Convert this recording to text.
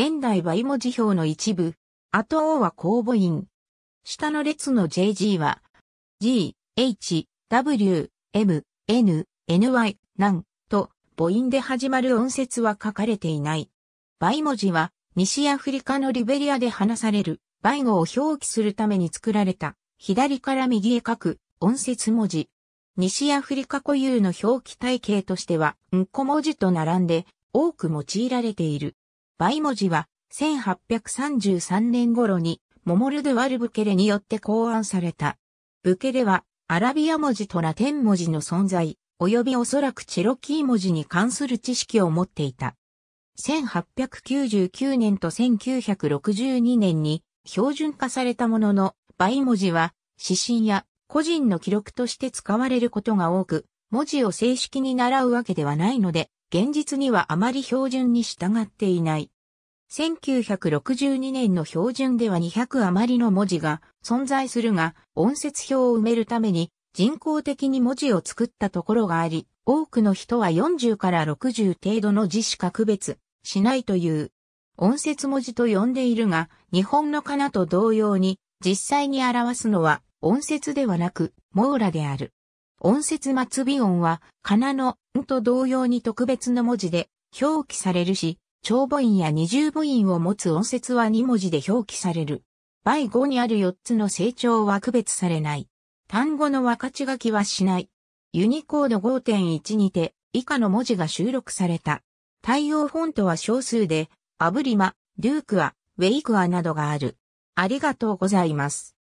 現代は文字表の一部。後王は公母音。下の列の JG は、G、H、W、M、N、NY、なんと母音で始まる音節は書かれていない。バイ文字は西アフリカのリベリアで話されるバイ語を表記するために作られた左から右へ書く音節文字。西アフリカ固有の表記体系としては、んこ文字と並んで多く用いられている。バイ文字は、1833年頃に、モモル・ドゥ・ワル・ブケレによって考案された。ブケレは、アラビア文字とラテン文字の存在、及びおそらくチェロキー文字に関する知識を持っていた。1899年と1962年に標準化されたものの、バイ文字は指針や個人の記録として使われることが多く、文字を正式に習うわけではないので、現実にはあまり標準に従っていない。1962年の標準では200余りの文字が存在するが、音節表を埋めるために人工的に文字を作ったところがあり、多くの人は40から60程度の字しか区別しないという。音節文字と呼んでいるが、日本のかなと同様に実際に表すのは音節ではなく網羅である。音節末尾音は、仮名のんと同様に特別の文字で表記されるし、長母音や二重母音を持つ音節は2文字で表記される。倍語にある4つの成長は区別されない。単語の分かち書きはしない。ユニコード5.1にて以下の文字が収録された。対応フォントは少数で、アブリマ、デュークア、ウェイクアなどがある。ありがとうございます。